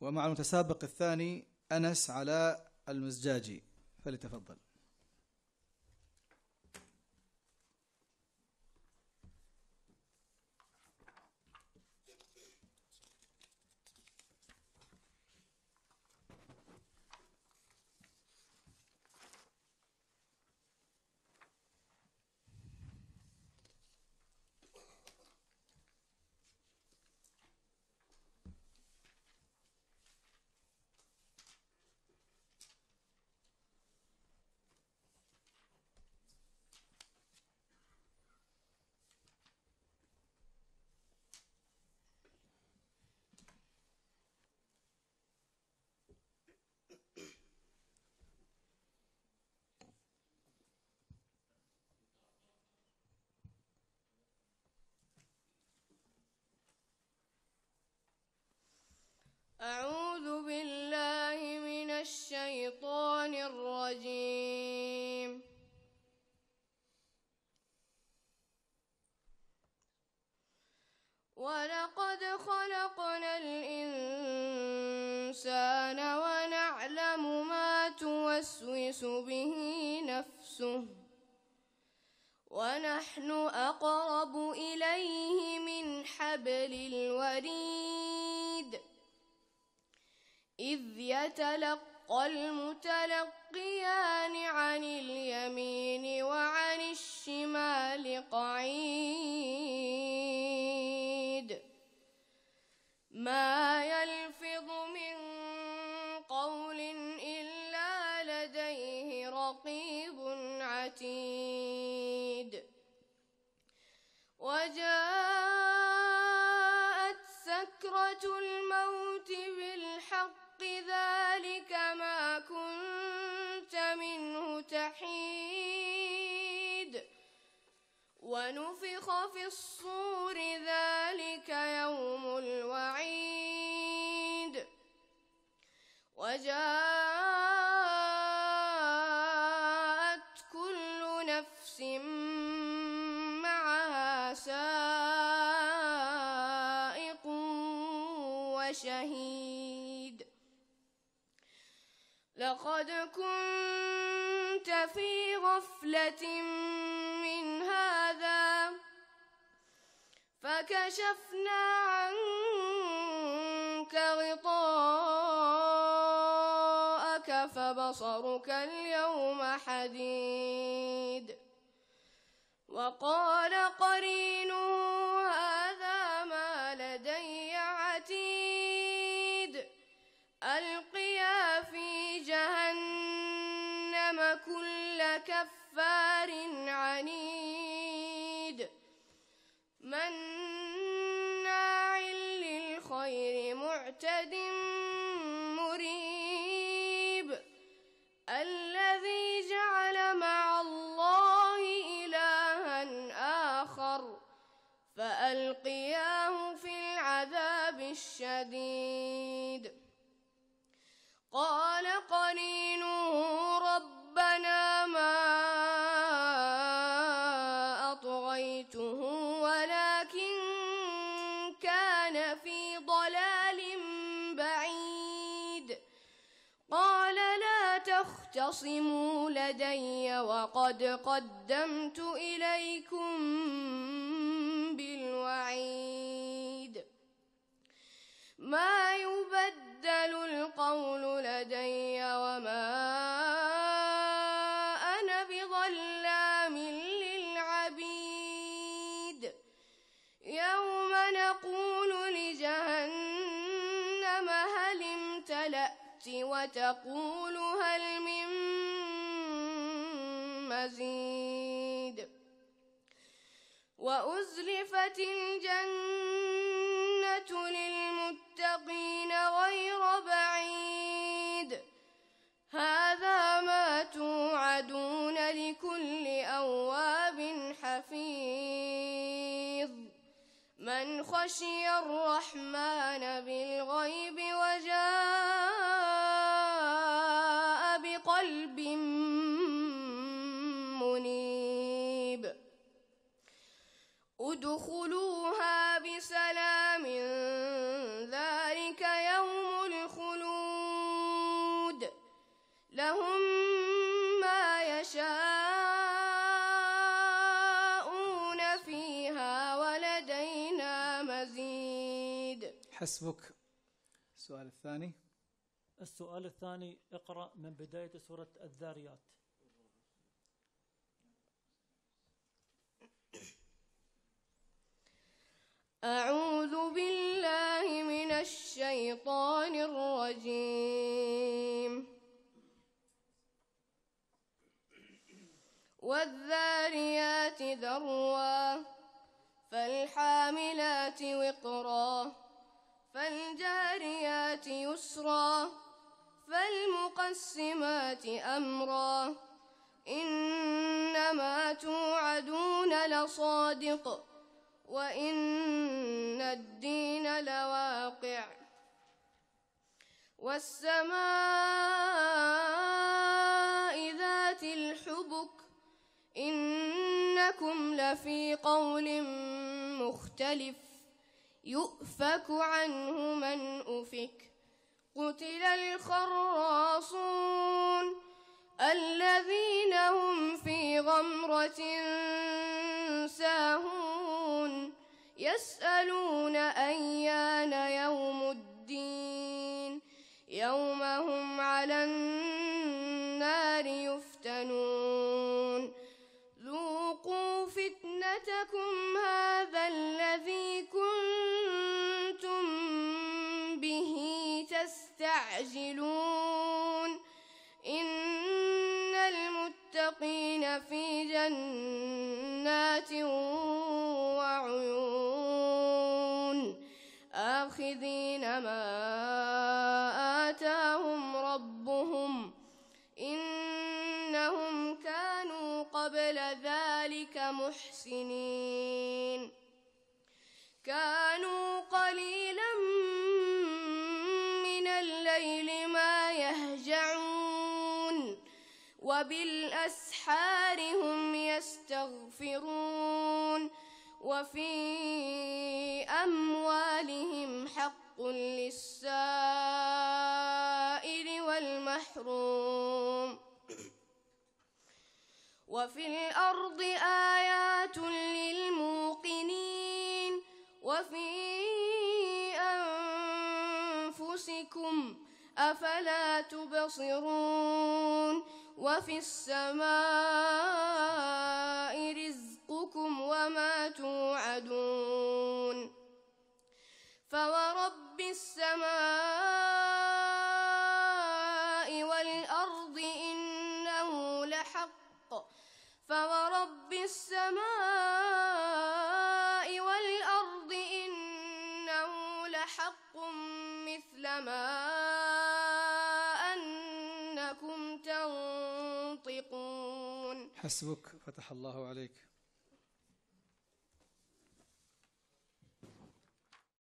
ومع المتسابق الثاني أنس علاء المزجاجي فليتفضل توسوس به نفسه ونحن أقرب إليه من حبل الوريد إذ يتلقى المتلقيان عن اليمين وعن الشمال قعيد ما يلفظ من وحيد ونفخ في الصور ذلك يوم الوعيد وجاءت كل نفس معها سائق وشهيد لقد كنت كنت في غفلة من هذا فكشفنا عنك غطاءك فبصرك اليوم حديد وقال كفار عنيد مناع للخير معتد مريب الذي جعل مع الله إلها آخر فألقياه في العذاب الشديد قال واعتصموا لدي وقد قدمت إليكم بالوعيد ما يبدل القول لدي وما أنا بظلام للعبيد يوم نقول لجهنم هل امتلأت وتقول هل وأزلفت الجنة للمتقين غير بعيد هذا ما توعدون لكل أواب حفيظ من خشي الرحمن بالغيب وجاء بقلب حسبك السؤال الثاني السؤال الثاني اقرأ من بداية سورة الذاريات أعوذ بالله من الشيطان الرجيم والذاريات ذروا فالحاملات وقرا فالجاريات يسرا فالمقسمات أمرا إنما توعدون لصادق وإن الدين لواقع والسماء ذات الحبك إنكم لفي قول مختلف يؤفك عنه من أفك قتل الخراصون الذين هم في غمرة ساهون يسألون أيان يوم الدين يوم هم على النار يفتنون ذوقوا فتنتكم يستعجلون إن المتقين في جنات وعيون آخذين ما آتاهم ربهم إنهم كانوا قبل ذلك محسنين كانوا قليلا وبالأسحار هم يستغفرون وفي أموالهم حق للسائل والمحروم وفي الأرض آيات للموقنين وفي أنفسكم أفلا تبصرون وفي السماء رزقكم وما توعدون فورب السماء والأرض إنه لحق فورب السماء والأرض إنه لحق مثل ما حسبك فتح الله عليك